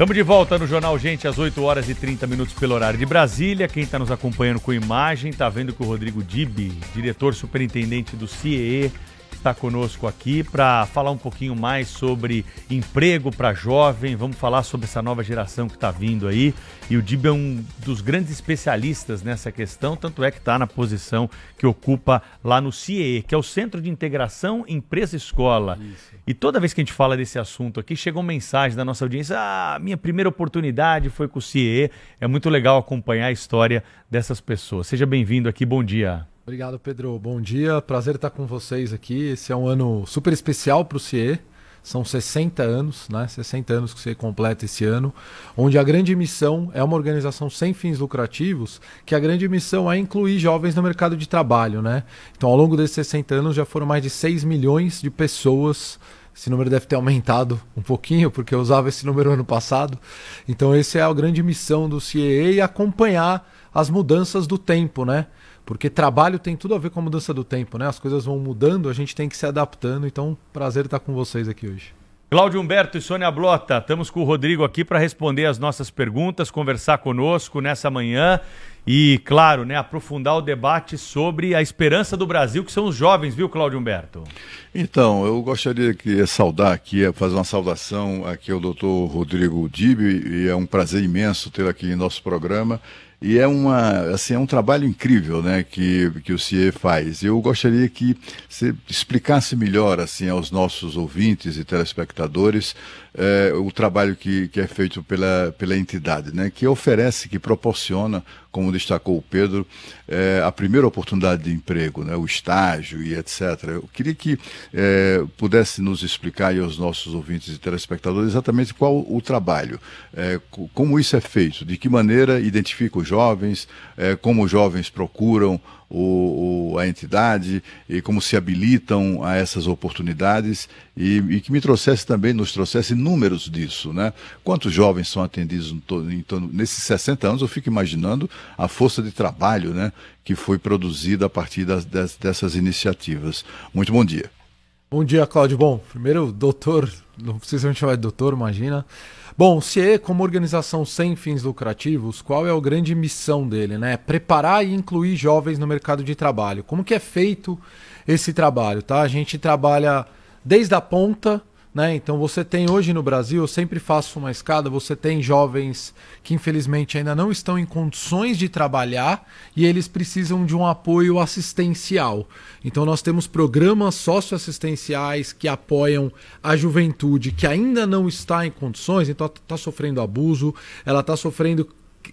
Estamos de volta no Jornal Gente às 8 horas e 30 minutos pelo horário de Brasília. Quem está nos acompanhando com imagem está vendo que o Rodrigo Dibi, diretor superintendente do CIEE, está conosco aqui para falar um pouquinho mais sobre emprego para jovem. Vamos falar sobre essa nova geração que está vindo aí. E o Dib é um dos grandes especialistas nessa questão, tanto é que está na posição que ocupa lá no CIE, que é o Centro de Integração Empresa Escola. Isso. E toda vez que a gente fala desse assunto aqui, chegam mensagens da nossa audiência: ah, minha primeira oportunidade foi com o CIE. É muito legal acompanhar a história dessas pessoas. Seja bem-vindo aqui, bom dia. Obrigado, Pedro. Bom dia, prazer estar com vocês aqui. Esse é um ano super especial para o CIE. São 60 anos, né? 60 anos que você completa esse ano, onde a grande missão é uma organização sem fins lucrativos, que a grande missão é incluir jovens no mercado de trabalho, né? Então, ao longo desses 60 anos, já foram mais de 6 milhões de pessoas esse número deve ter aumentado um pouquinho, porque eu usava esse número ano passado. Então, essa é a grande missão do CIE e acompanhar as mudanças do tempo, né? Porque trabalho tem tudo a ver com a mudança do tempo, né? As coisas vão mudando, a gente tem que se adaptando. Então, prazer estar com vocês aqui hoje. Cláudio Humberto e Sônia Blota, estamos com o Rodrigo aqui para responder as nossas perguntas, conversar conosco nessa manhã e, claro, né, aprofundar o debate sobre a esperança do Brasil, que são os jovens, viu, Cláudio Humberto? Então, eu gostaria de saudar aqui, fazer uma saudação aqui ao doutor Rodrigo Dibe, e é um prazer imenso tê-lo aqui em nosso programa e é, uma, assim, é um trabalho incrível né, que, que o CIE faz. Eu gostaria que você explicasse melhor assim, aos nossos ouvintes e telespectadores é, o trabalho que, que é feito pela, pela entidade, né, que oferece, que proporciona, como destacou o Pedro, é, a primeira oportunidade de emprego, né, o estágio e etc. Eu queria que é, pudesse nos explicar aos nossos ouvintes e telespectadores exatamente qual o trabalho, como isso é feito, de que maneira identifica os jovens, é, como os jovens procuram o, o, a entidade e como se habilitam a essas oportunidades e, e, que me trouxesse também, nos trouxesse números disso, né? Quantos jovens são atendidos em torno, nesses 60 anos, eu fico imaginando a força de trabalho, né? Que foi produzida a partir das, das, dessas iniciativas. Muito bom dia. Bom dia, Cláudio. Bom, primeiro, doutor, não precisa me chamar de doutor, imagina. Bom, CIE, como organização sem fins lucrativos, qual é a grande missão dele, né? Preparar e incluir jovens no mercado de trabalho. Como que é feito esse trabalho, tá? A gente trabalha desde a ponta, né? Então você tem hoje no Brasil, eu sempre faço uma escada, você tem jovens que infelizmente ainda não estão em condições de trabalhar e eles precisam de um apoio assistencial. Então nós temos programas socioassistenciais que apoiam a juventude que ainda não está em condições, então está sofrendo abuso, ela está sofrendo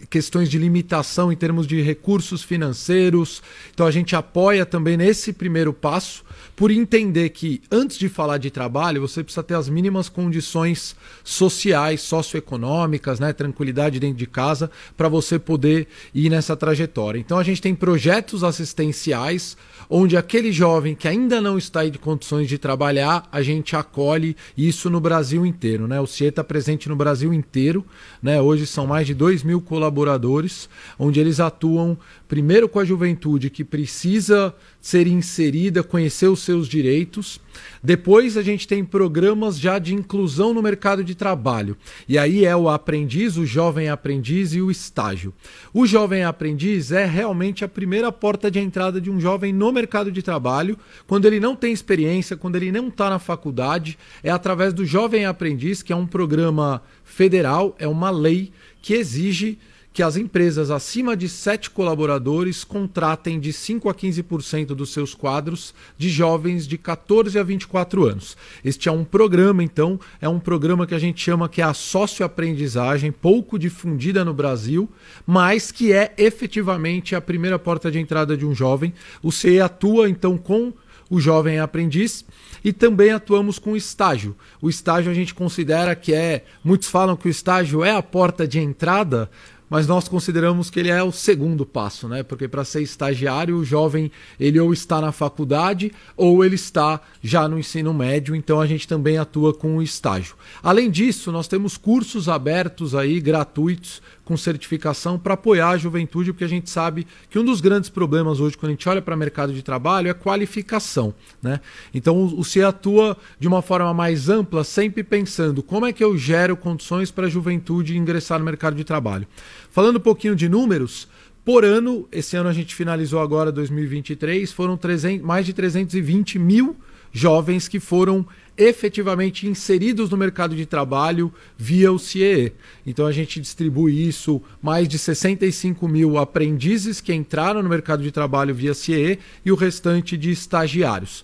questões de limitação em termos de recursos financeiros. Então a gente apoia também nesse primeiro passo por entender que antes de falar de trabalho, você precisa ter as mínimas condições sociais, socioeconômicas, né, tranquilidade dentro de casa para você poder ir nessa trajetória. Então a gente tem projetos assistenciais onde aquele jovem que ainda não está em condições de trabalhar, a gente acolhe isso no Brasil inteiro, né? O CIE está presente no Brasil inteiro, né? Hoje são mais de 2 mil colaboradores, onde eles atuam primeiro com a juventude que precisa ser inserida, conhecer os seus direitos. Depois a gente tem programas já de inclusão no mercado de trabalho. E aí é o aprendiz, o jovem aprendiz e o estágio. O jovem aprendiz é realmente a primeira porta de entrada de um jovem no mercado de trabalho, quando ele não tem experiência, quando ele não está na faculdade, é através do jovem aprendiz, que é um programa federal, é uma lei que exige que as empresas acima de sete colaboradores contratem de 5 a 15% dos seus quadros de jovens de 14 a 24 anos. Este é um programa, então, é um programa que a gente chama que é a sócio-aprendizagem, pouco difundida no Brasil, mas que é efetivamente a primeira porta de entrada de um jovem. O CE atua, então, com o jovem aprendiz e também atuamos com estágio. O estágio a gente considera que é, muitos falam que o estágio é a porta de entrada, mas nós consideramos que ele é o segundo passo, né? Porque para ser estagiário, o jovem ele ou está na faculdade ou ele está já no ensino médio, então a gente também atua com o estágio. Além disso, nós temos cursos abertos aí gratuitos com certificação para apoiar a juventude, porque a gente sabe que um dos grandes problemas hoje, quando a gente olha para o mercado de trabalho, é qualificação. Né? Então, o CIE atua de uma forma mais ampla, sempre pensando como é que eu gero condições para a juventude ingressar no mercado de trabalho. Falando um pouquinho de números, por ano, esse ano a gente finalizou agora 2023, foram 300, mais de 320 mil jovens que foram efetivamente inseridos no mercado de trabalho via o CIE. Então a gente distribui isso, mais de 65 mil aprendizes que entraram no mercado de trabalho via CIE e o restante de estagiários.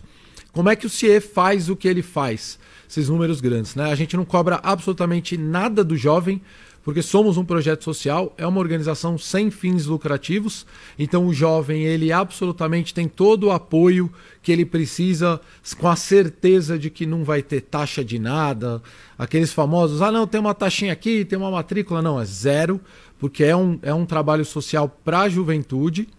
Como é que o CIE faz o que ele faz? Esses números grandes, né? A gente não cobra absolutamente nada do jovem, porque somos um projeto social, é uma organização sem fins lucrativos, então o jovem ele absolutamente tem todo o apoio que ele precisa, com a certeza de que não vai ter taxa de nada, aqueles famosos, ah não, tem uma taxinha aqui, tem uma matrícula, não, é zero, porque é um, é um trabalho social para a juventude,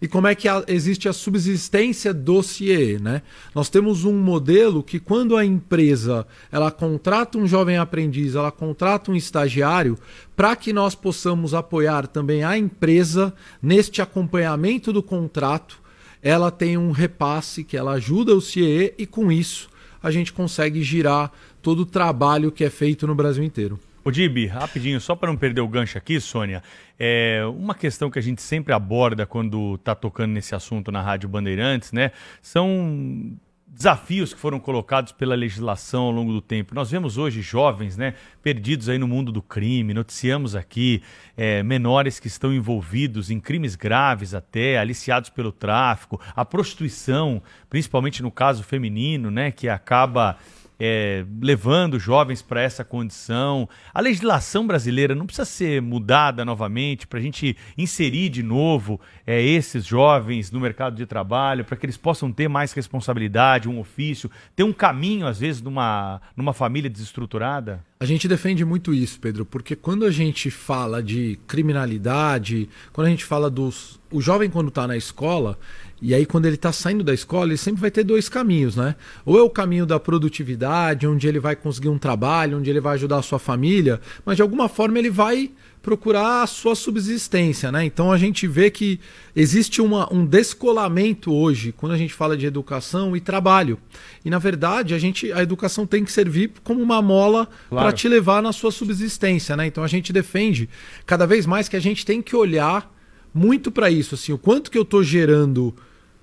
e como é que a, existe a subsistência do CIE. Né? Nós temos um modelo que quando a empresa ela contrata um jovem aprendiz, ela contrata um estagiário, para que nós possamos apoiar também a empresa neste acompanhamento do contrato, ela tem um repasse que ela ajuda o CIE e com isso a gente consegue girar todo o trabalho que é feito no Brasil inteiro. Ô, Dibi, rapidinho, só para não perder o gancho aqui, Sônia, é uma questão que a gente sempre aborda quando está tocando nesse assunto na Rádio Bandeirantes, né? São desafios que foram colocados pela legislação ao longo do tempo. Nós vemos hoje jovens, né, perdidos aí no mundo do crime, noticiamos aqui é, menores que estão envolvidos em crimes graves até, aliciados pelo tráfico, a prostituição, principalmente no caso feminino, né, que acaba é, levando jovens para essa condição. A legislação brasileira não precisa ser mudada novamente para a gente inserir de novo é, esses jovens no mercado de trabalho, para que eles possam ter mais responsabilidade, um ofício, ter um caminho, às vezes, numa, numa família desestruturada? A gente defende muito isso, Pedro, porque quando a gente fala de criminalidade, quando a gente fala dos. O jovem, quando está na escola, e aí, quando ele está saindo da escola, ele sempre vai ter dois caminhos, né? Ou é o caminho da produtividade, onde ele vai conseguir um trabalho, onde ele vai ajudar a sua família, mas de alguma forma ele vai procurar a sua subsistência, né? Então a gente vê que existe uma, um descolamento hoje quando a gente fala de educação e trabalho. E na verdade a gente a educação tem que servir como uma mola claro. para te levar na sua subsistência, né? Então a gente defende cada vez mais que a gente tem que olhar muito para isso, assim, o quanto que eu estou gerando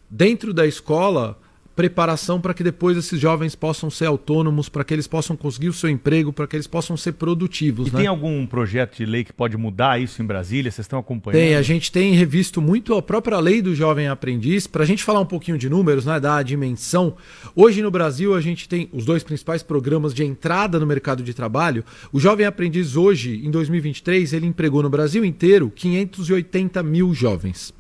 dentro da escola preparação para que depois esses jovens possam ser autônomos, para que eles possam conseguir o seu emprego, para que eles possam ser produtivos. E né? tem algum projeto de lei que pode mudar isso em Brasília? Vocês estão acompanhando? Tem, a gente tem revisto muito a própria lei do jovem aprendiz. Para a gente falar um pouquinho de números, né, da dimensão, hoje no Brasil a gente tem os dois principais programas de entrada no mercado de trabalho. O jovem aprendiz hoje, em 2023, ele empregou no Brasil inteiro 580 mil jovens.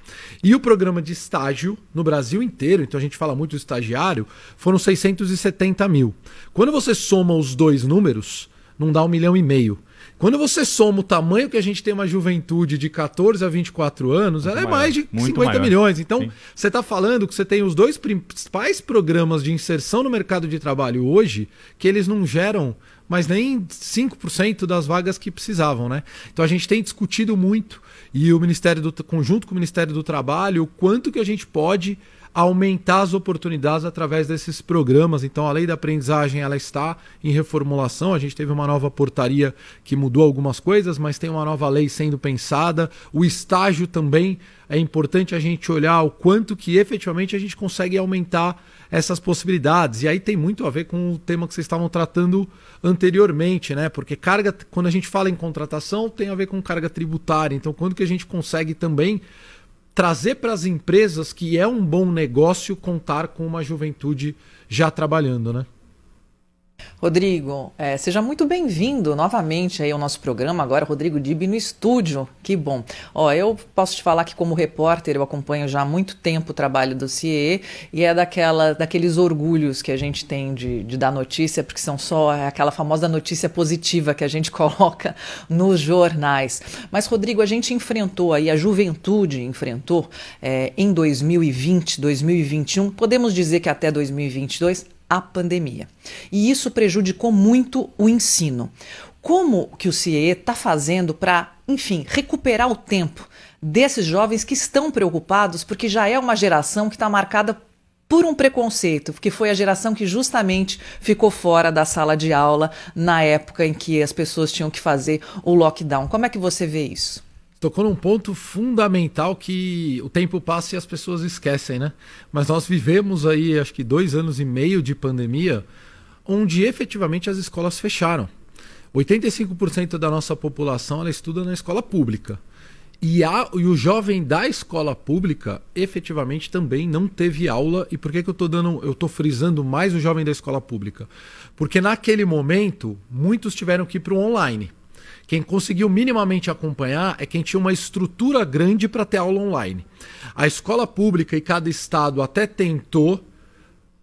E o programa de estágio no Brasil inteiro, então a gente fala muito do estagiário, foram 670 mil. Quando você soma os dois números, não dá um milhão e meio. Quando você soma o tamanho que a gente tem uma juventude de 14 a 24 anos, muito ela é maior, é mais de 50 maior. milhões. Então, Sim. você está falando que você tem os dois principais programas de inserção no mercado de trabalho hoje que eles não geram mas nem 5% das vagas que precisavam, né? Então a gente tem discutido muito e o Ministério do conjunto com o Ministério do Trabalho, o quanto que a gente pode aumentar as oportunidades através desses programas. Então, a lei da aprendizagem ela está em reformulação. A gente teve uma nova portaria que mudou algumas coisas, mas tem uma nova lei sendo pensada. O estágio também é importante a gente olhar o quanto que efetivamente a gente consegue aumentar essas possibilidades. E aí tem muito a ver com o tema que vocês estavam tratando anteriormente, né? Porque carga, quando a gente fala em contratação, tem a ver com carga tributária. Então, quando que a gente consegue também trazer para as empresas que é um bom negócio contar com uma juventude já trabalhando, né? Rodrigo, é, seja muito bem-vindo novamente aí ao nosso programa, agora Rodrigo Dibi no estúdio, que bom. Ó, eu posso te falar que como repórter eu acompanho já há muito tempo o trabalho do CIE e é daquela, daqueles orgulhos que a gente tem de, de dar notícia, porque são só aquela famosa notícia positiva que a gente coloca nos jornais. Mas Rodrigo, a gente enfrentou aí, a juventude enfrentou é, em 2020, 2021, podemos dizer que até 2022, a pandemia. E isso prejudicou muito o ensino. Como que o CIE está fazendo para, enfim, recuperar o tempo desses jovens que estão preocupados, porque já é uma geração que está marcada por um preconceito, que foi a geração que justamente ficou fora da sala de aula na época em que as pessoas tinham que fazer o lockdown. Como é que você vê isso? tocou num ponto fundamental que o tempo passa e as pessoas esquecem, né? Mas nós vivemos aí, acho que dois anos e meio de pandemia, onde efetivamente as escolas fecharam. 85% da nossa população ela estuda na escola pública. E, a, e, o jovem da escola pública efetivamente também não teve aula. E por que, que eu estou dando. Eu estou frisando mais o jovem da escola pública? Porque naquele momento, muitos tiveram que ir para o online. Quem conseguiu minimamente acompanhar é quem tinha uma estrutura grande para ter aula online. A escola pública e cada estado até tentou,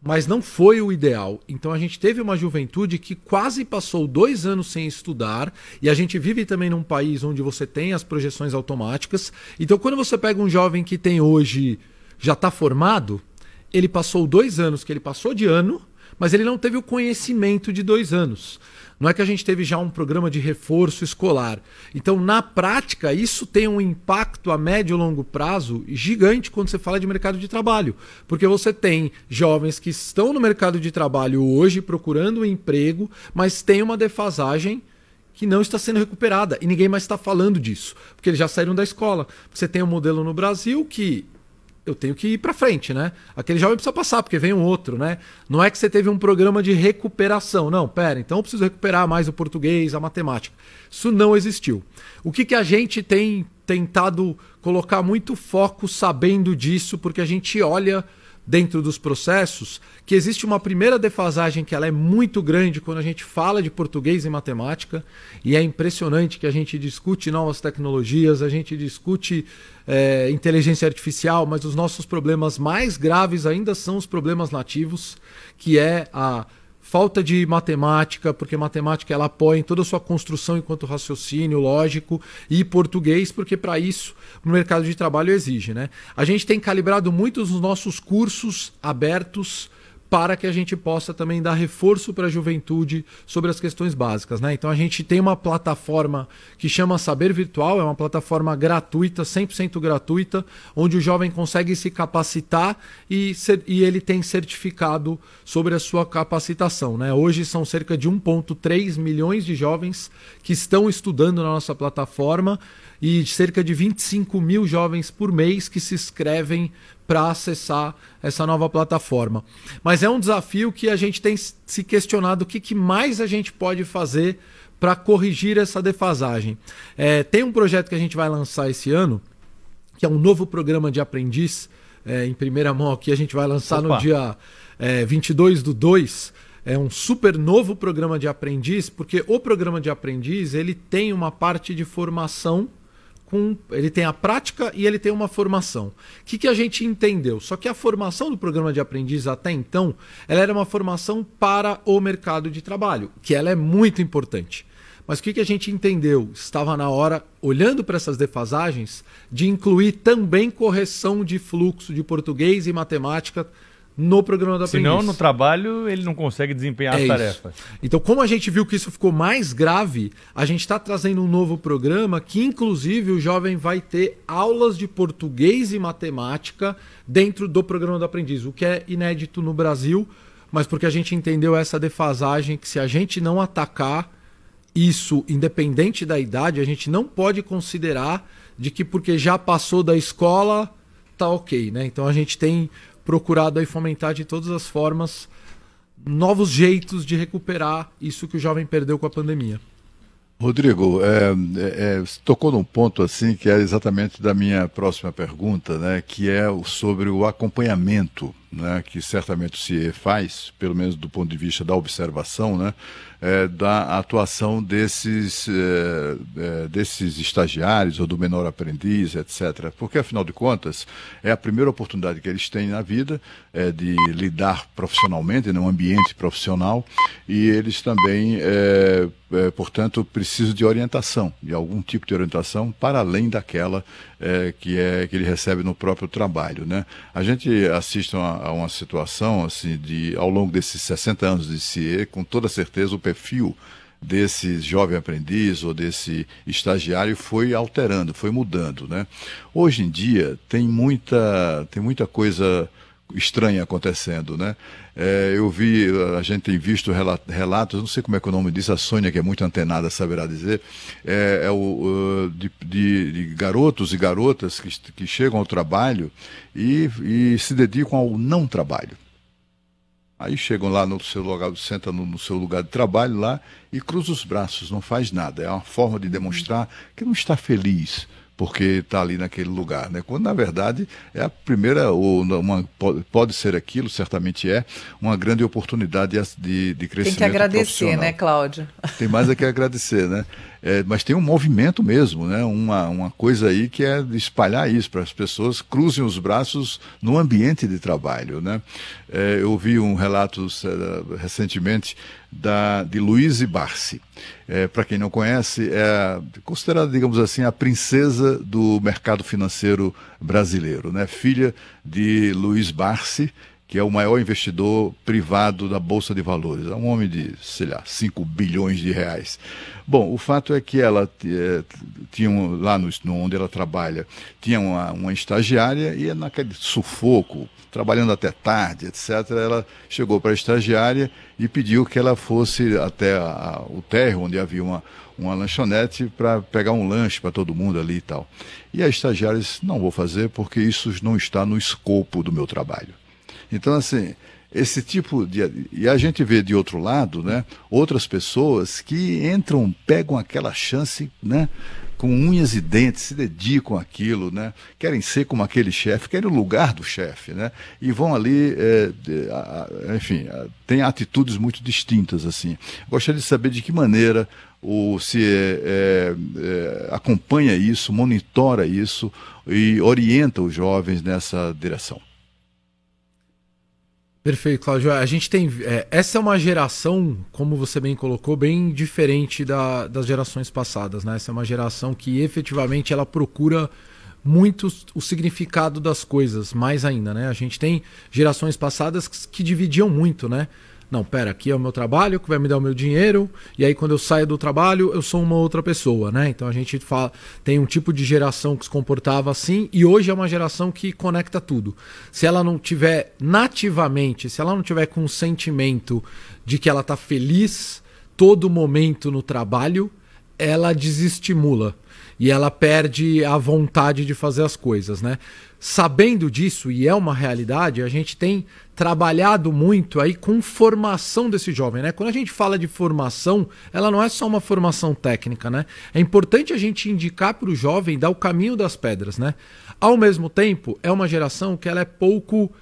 mas não foi o ideal. Então a gente teve uma juventude que quase passou dois anos sem estudar, e a gente vive também num país onde você tem as projeções automáticas. Então quando você pega um jovem que tem hoje, já está formado, ele passou dois anos que ele passou de ano mas ele não teve o conhecimento de dois anos. Não é que a gente teve já um programa de reforço escolar. Então, na prática, isso tem um impacto a médio e longo prazo gigante quando você fala de mercado de trabalho. Porque você tem jovens que estão no mercado de trabalho hoje procurando um emprego, mas tem uma defasagem que não está sendo recuperada. E ninguém mais está falando disso. Porque eles já saíram da escola. Você tem um modelo no Brasil que eu tenho que ir para frente, né? Aquele jovem precisa passar, porque vem um outro, né? Não é que você teve um programa de recuperação. Não, pera, então eu preciso recuperar mais o português, a matemática. Isso não existiu. O que, que a gente tem tentado colocar muito foco sabendo disso, porque a gente olha dentro dos processos que existe uma primeira defasagem que ela é muito grande quando a gente fala de português e matemática e é impressionante que a gente discute novas tecnologias, a gente discute é, inteligência artificial, mas os nossos problemas mais graves ainda são os problemas nativos, que é a falta de matemática, porque matemática ela apoia em toda a sua construção enquanto raciocínio lógico, e português, porque para isso o mercado de trabalho exige. Né? A gente tem calibrado muitos os nossos cursos abertos para que a gente possa também dar reforço para a juventude sobre as questões básicas. Né? Então a gente tem uma plataforma que chama Saber Virtual, é uma plataforma gratuita, 100% gratuita, onde o jovem consegue se capacitar e, ser, e ele tem certificado sobre a sua capacitação. Né? Hoje são cerca de 1,3 milhões de jovens que estão estudando na nossa plataforma e cerca de 25 mil jovens por mês que se inscrevem para acessar essa nova plataforma. Mas é um desafio que a gente tem se questionado o que, que mais a gente pode fazer para corrigir essa defasagem. É, tem um projeto que a gente vai lançar esse ano, que é um novo programa de aprendiz, é, em primeira mão aqui, a gente vai lançar Opa. no dia é, 22 do 2. É um super novo programa de aprendiz, porque o programa de aprendiz ele tem uma parte de formação com, ele tem a prática e ele tem uma formação. O que, que a gente entendeu? Só que a formação do programa de aprendiz até então, ela era uma formação para o mercado de trabalho, que ela é muito importante. Mas o que, que a gente entendeu? Estava na hora, olhando para essas defasagens, de incluir também correção de fluxo de português e matemática no programa do aprendiz. Senão, no trabalho, ele não consegue desempenhar é as tarefas. Isso. Então, como a gente viu que isso ficou mais grave, a gente está trazendo um novo programa que, inclusive, o jovem vai ter aulas de português e matemática dentro do programa do aprendiz, o que é inédito no Brasil, mas porque a gente entendeu essa defasagem que se a gente não atacar isso, independente da idade, a gente não pode considerar de que porque já passou da escola, tá ok, né? Então a gente tem procurado aí fomentar de todas as formas novos jeitos de recuperar isso que o jovem perdeu com a pandemia. Rodrigo, é, é, é tocou num ponto assim que é exatamente da minha próxima pergunta, né, que é sobre o acompanhamento né, que certamente o CIE faz, pelo menos do ponto de vista da observação, né, é, da atuação desses, é, é, desses estagiários ou do menor aprendiz, etc. Porque, afinal de contas, é a primeira oportunidade que eles têm na vida é de lidar profissionalmente, num ambiente profissional, e eles também, é, é, portanto, precisam de orientação, de algum tipo de orientação para além daquela é, que, é, que ele recebe no próprio trabalho. Né? A gente assiste a, a uma situação assim de, ao longo desses 60 anos de CIE, com toda certeza o perfil desse jovem aprendiz ou desse estagiário foi alterando, foi mudando, né? Hoje em dia tem muita tem muita coisa estranha acontecendo, né? É, eu vi, a gente tem visto relatos, não sei como é que é o nome disso, a Sônia, que é muito antenada, saberá dizer, é, é o, de, de, de, garotos e garotas que, que chegam ao trabalho e, e, se dedicam ao não trabalho. Aí chegam lá no seu lugar, sentam no, no seu lugar de trabalho lá e cruzam os braços, não faz nada. É uma forma de demonstrar que não está feliz, porque está ali naquele lugar, né? Quando na verdade é a primeira ou uma pode ser aquilo, certamente é uma grande oportunidade de, de crescimento. Tem que agradecer, né, Cláudio? Tem mais do que agradecer, né? É, mas tem um movimento mesmo, né? Uma, uma coisa aí que é espalhar isso para as pessoas cruzem os braços no ambiente de trabalho, né? É, eu vi um relato eh, recentemente da, de Luiz Barsi. É, Para quem não conhece, é considerada, digamos assim, a princesa do mercado financeiro brasileiro, né? filha de Luiz Barsi, que é o maior investidor privado da Bolsa de Valores. É um homem de, sei lá, 5 bilhões de reais. Bom, o fato é que ela é, tinha, um, lá no, onde ela trabalha, tinha uma, uma estagiária e naquele sufoco, trabalhando até tarde, etc., ela chegou para a estagiária e pediu que ela fosse até a, a, o térreo, onde havia uma, uma lanchonete, para pegar um lanche para todo mundo ali e tal. E a estagiária disse, não vou fazer porque isso não está no escopo do meu trabalho. Então, assim, esse tipo de. E a gente vê de outro lado, né? Outras pessoas que entram, pegam aquela chance, né? Com unhas e dentes, se dedicam àquilo, né? Querem ser como aquele chefe, querem o lugar do chefe, né? E vão ali, é, de, a, enfim, a, tem atitudes muito distintas, assim. Gostaria de saber de que maneira o se é, é, acompanha isso, monitora isso e orienta os jovens nessa direção. Perfeito, Cláudio. É, a gente tem. É, essa é uma geração, como você bem colocou, bem diferente da, das gerações passadas, né? Essa é uma geração que efetivamente ela procura muito o significado das coisas, mais ainda, né? A gente tem gerações passadas que, que dividiam muito, né? Não, pera, aqui é o meu trabalho que vai me dar o meu dinheiro, e aí quando eu saio do trabalho eu sou uma outra pessoa, né? Então a gente fala, tem um tipo de geração que se comportava assim, e hoje é uma geração que conecta tudo. Se ela não tiver nativamente, se ela não tiver com o sentimento de que ela está feliz todo momento no trabalho, ela desestimula e ela perde a vontade de fazer as coisas, né? Sabendo disso, e é uma realidade, a gente tem trabalhado muito aí com formação desse jovem, né? Quando a gente fala de formação, ela não é só uma formação técnica, né? É importante a gente indicar para o jovem dar o caminho das pedras, né? Ao mesmo tempo, é uma geração que ela é pouco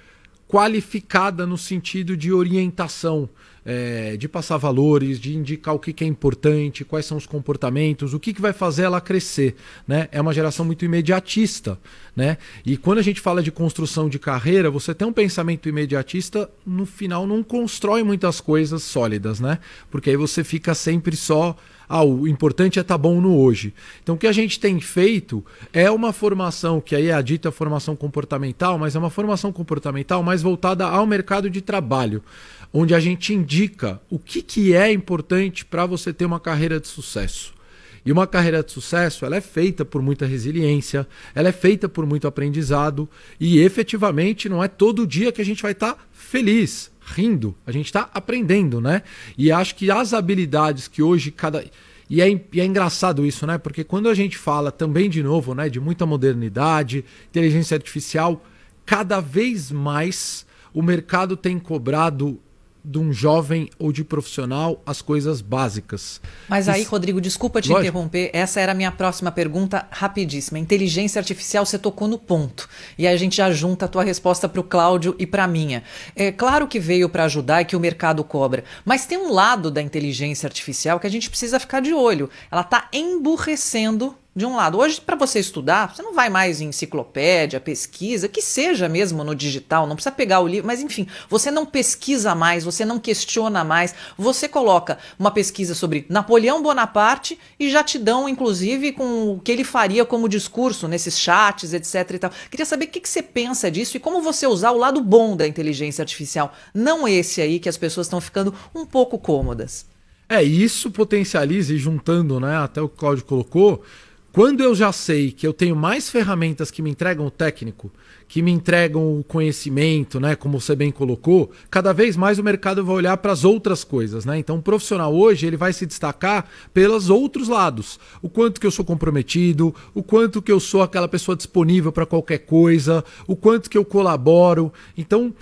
qualificada no sentido de orientação, é, de passar valores, de indicar o que, que, é importante, quais são os comportamentos, o que, que vai fazer ela crescer. Né? É uma geração muito imediatista. Né? E quando a gente fala de construção de carreira, você tem um pensamento imediatista, no final não constrói muitas coisas sólidas, né? Porque aí você fica sempre só ah, o importante é estar tá bom no hoje. Então o que a gente tem feito é uma formação, que aí é a dita formação comportamental, mas é uma formação comportamental mais voltada ao mercado de trabalho, onde a gente indica o que, que é importante para você ter uma carreira de sucesso. E uma carreira de sucesso, ela é feita por muita resiliência, ela é feita por muito aprendizado e efetivamente não é todo dia que a gente vai estar tá feliz rindo, a gente está aprendendo, né? E acho que as habilidades que hoje cada. E é, e é, engraçado isso, né? Porque quando a gente fala também de novo, né? De muita modernidade, inteligência artificial, cada vez mais o mercado tem cobrado de um jovem ou de profissional as coisas básicas. Mas aí, Isso... Rodrigo, desculpa te Lógico. interromper. Essa era a minha próxima pergunta, rapidíssima. Inteligência artificial, você tocou no ponto. E aí a gente já junta a tua resposta para o Cláudio e para a minha. É claro que veio para ajudar e que o mercado cobra. Mas tem um lado da inteligência artificial que a gente precisa ficar de olho. Ela está emburrecendo de um lado, hoje para você estudar, você não vai mais em enciclopédia, pesquisa, que seja mesmo no digital, não precisa pegar o livro, mas enfim, você não pesquisa mais, você não questiona mais, você coloca uma pesquisa sobre Napoleão Bonaparte e já te dão, inclusive, com o que ele faria como discurso nesses chats, etc e tal. Queria saber o que, que você pensa disso e como você usar o lado bom da inteligência artificial, não esse aí que as pessoas estão ficando um pouco cômodas. É, isso potencializa, e juntando né, até o que o Claudio colocou, quando eu já sei que eu tenho mais ferramentas que me entregam o técnico, que me entregam o conhecimento, né, como você bem colocou, cada vez mais o mercado vai olhar para as outras coisas, né? Então, o profissional hoje, ele vai se destacar pelos outros lados. O quanto que eu sou comprometido, o quanto que eu sou aquela pessoa disponível para qualquer coisa, o quanto que eu colaboro. Então,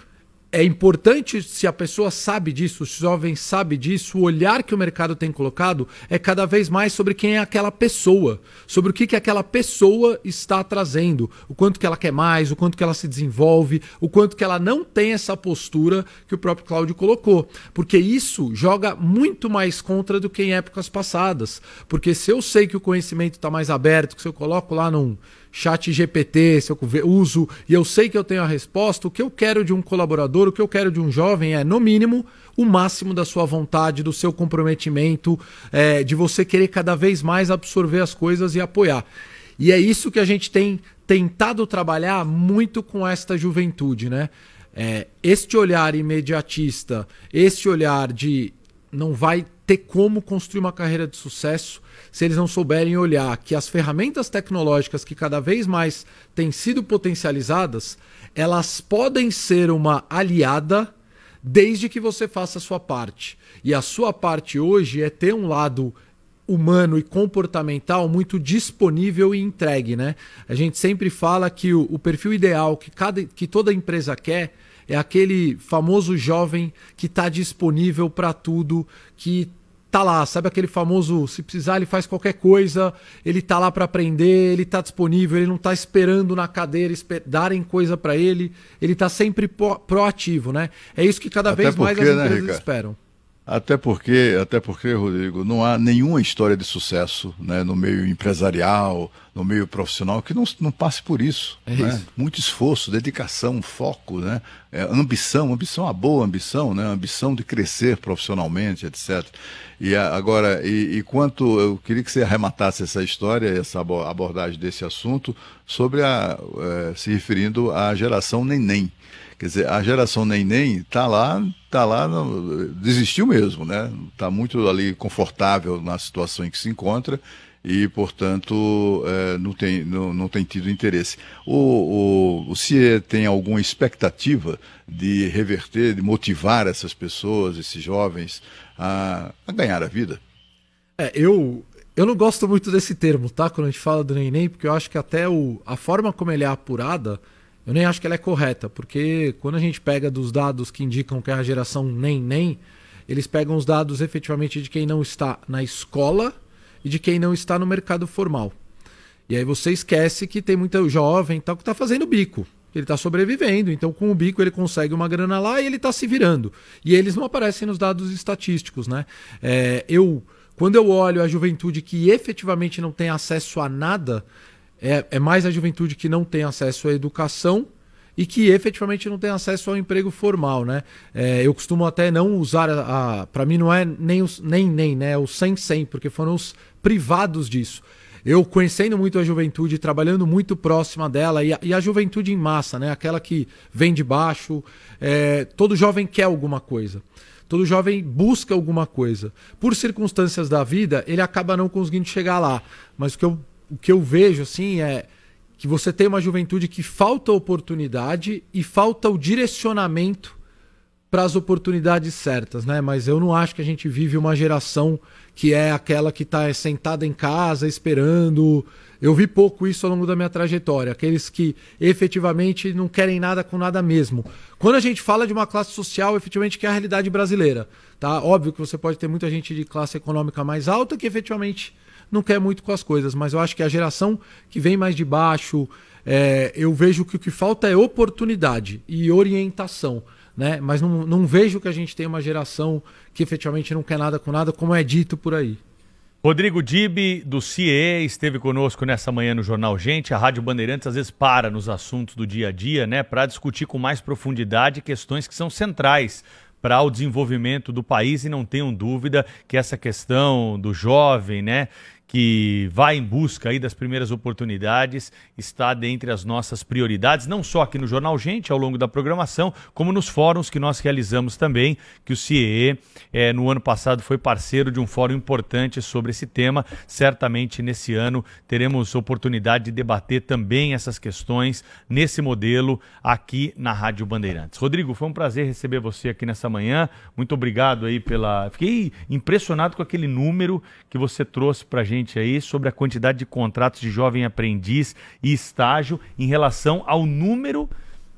é importante se a pessoa sabe disso, se o jovem sabe disso, o olhar que o mercado tem colocado é cada vez mais sobre quem é aquela pessoa, sobre o que, que aquela pessoa está trazendo, o quanto que ela quer mais, o quanto que ela se desenvolve, o quanto que ela não tem essa postura que o próprio Cláudio colocou, porque isso joga muito mais contra do que em épocas passadas, porque se eu sei que o conhecimento está mais aberto, que se eu coloco lá num chat GPT, se eu uso e eu sei que eu tenho a resposta, o que eu quero de um colaborador, o que eu quero de um jovem é, no mínimo, o máximo da sua vontade, do seu comprometimento, é, de você querer cada vez mais absorver as coisas e apoiar. E é isso que a gente tem tentado trabalhar muito com esta juventude, né? É, este olhar imediatista, este olhar de não vai ter como construir uma carreira de sucesso se eles não souberem olhar que as ferramentas tecnológicas que cada vez mais têm sido potencializadas, elas podem ser uma aliada desde que você faça a sua parte. E a sua parte hoje é ter um lado humano e comportamental muito disponível e entregue, né? A gente sempre fala que o, o perfil ideal que cada que toda empresa quer é aquele famoso jovem que está disponível para tudo, que tá lá, sabe aquele famoso, se precisar ele faz qualquer coisa, ele tá lá para aprender, ele tá disponível, ele não tá esperando na cadeira darem coisa para ele, ele tá sempre proativo, né? É isso que cada Até vez porque, mais as né, empresas esperam. Até porque, até porque, Rodrigo, não há nenhuma história de sucesso né, no meio empresarial, no meio profissional, que não, não passe por isso, é né? isso. Muito esforço, dedicação, foco, né? É, ambição, ambição, a boa ambição, né? ambição de crescer profissionalmente, etc. E agora, e, e, quanto eu queria que você arrematasse essa história, essa abordagem desse assunto, sobre a, é, se referindo à geração neném. Quer dizer, a geração neném está lá, tá lá, desistiu mesmo, né? Está muito ali confortável na situação em que se encontra e, portanto, é, não, tem, não, não tem tido interesse. O, o, o CIE tem alguma expectativa de reverter, de motivar essas pessoas, esses jovens, a, a ganhar a vida? É, eu, eu não gosto muito desse termo, tá? Quando a gente fala do neném, porque eu acho que até o, a forma como ele é apurada eu nem acho que ela é correta, porque quando a gente pega dos dados que indicam que é a geração nem nem, eles pegam os dados efetivamente de quem não está na escola e de quem não está no mercado formal. E aí você esquece que tem muita jovem tal que está fazendo bico. Ele está sobrevivendo, então com o bico ele consegue uma grana lá e ele está se virando. E eles não aparecem nos dados estatísticos, né? É, eu, quando eu olho a juventude que efetivamente não tem acesso a nada, é, é mais a juventude que não tem acesso à educação e que efetivamente não tem acesso ao emprego formal, né? É, eu costumo até não usar a, a para mim não é nem os, nem nem né, é o sem sem porque foram os privados disso. Eu conhecendo muito a juventude, trabalhando muito próxima dela e a, e a juventude em massa, né? Aquela que vem de baixo, é, todo jovem quer alguma coisa. Todo jovem busca alguma coisa. Por circunstâncias da vida, ele acaba não conseguindo chegar lá. Mas o que eu o que eu vejo assim é que você tem uma juventude que falta oportunidade e falta o direcionamento para as oportunidades certas, né? Mas eu não acho que a gente vive uma geração que é aquela que está é sentada em casa esperando. Eu vi pouco isso ao longo da minha trajetória, aqueles que efetivamente não querem nada com nada mesmo. Quando a gente fala de uma classe social, efetivamente que é a realidade brasileira, tá? Óbvio que você pode ter muita gente de classe econômica mais alta que efetivamente não quer muito com as coisas, mas eu acho que a geração que vem mais de baixo, é, eu vejo que o que falta é oportunidade e orientação. Né? Mas não, não vejo que a gente tenha uma geração que efetivamente não quer nada com nada, como é dito por aí. Rodrigo Dibi, do CIE, esteve conosco nessa manhã no Jornal Gente. A Rádio Bandeirantes às vezes para nos assuntos do dia a dia, né, para discutir com mais profundidade questões que são centrais para o desenvolvimento do país e não tenham dúvida que essa questão do jovem, né, que vai em busca aí das primeiras oportunidades está dentre as nossas prioridades, não só aqui no Jornal Gente, ao longo da programação, como nos fóruns que nós realizamos também, que o CIE é, eh, no ano passado foi parceiro de um fórum importante sobre esse tema. Certamente nesse ano teremos oportunidade de debater também essas questões nesse modelo aqui na Rádio Bandeirantes. Rodrigo, foi um prazer receber você aqui nessa manhã. Muito obrigado aí pela. Fiquei impressionado com aquele número que você trouxe para gente gente aí sobre a quantidade de contratos de jovem aprendiz e estágio em relação ao número,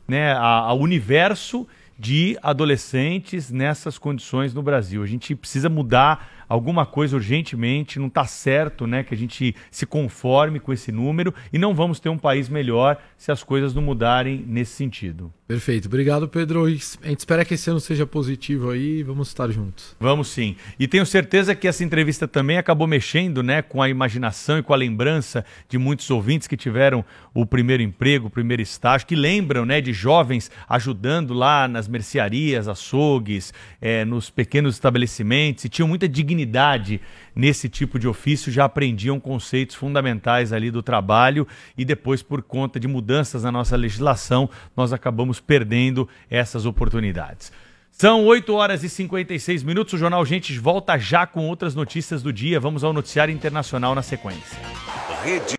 né, ao universo de adolescentes nessas condições no Brasil. A gente precisa mudar alguma coisa urgentemente, não está certo né, que a gente se conforme com esse número e não vamos ter um país melhor se as coisas não mudarem nesse sentido. Perfeito, obrigado Pedro. A gente espera que esse ano seja positivo aí e vamos estar juntos. Vamos sim. E tenho certeza que essa entrevista também acabou mexendo né, com a imaginação e com a lembrança de muitos ouvintes que tiveram o primeiro emprego, o primeiro estágio, que lembram né, de jovens ajudando lá nas mercearias, açougues, é, nos pequenos estabelecimentos e tinham muita dignidade dignidade nesse tipo de ofício já aprendiam conceitos fundamentais ali do trabalho e depois, por conta de mudanças na nossa legislação, nós acabamos perdendo essas oportunidades. São 8 horas e 56 minutos. O Jornal Gente volta já com outras notícias do dia. Vamos ao noticiário internacional na sequência. Rede.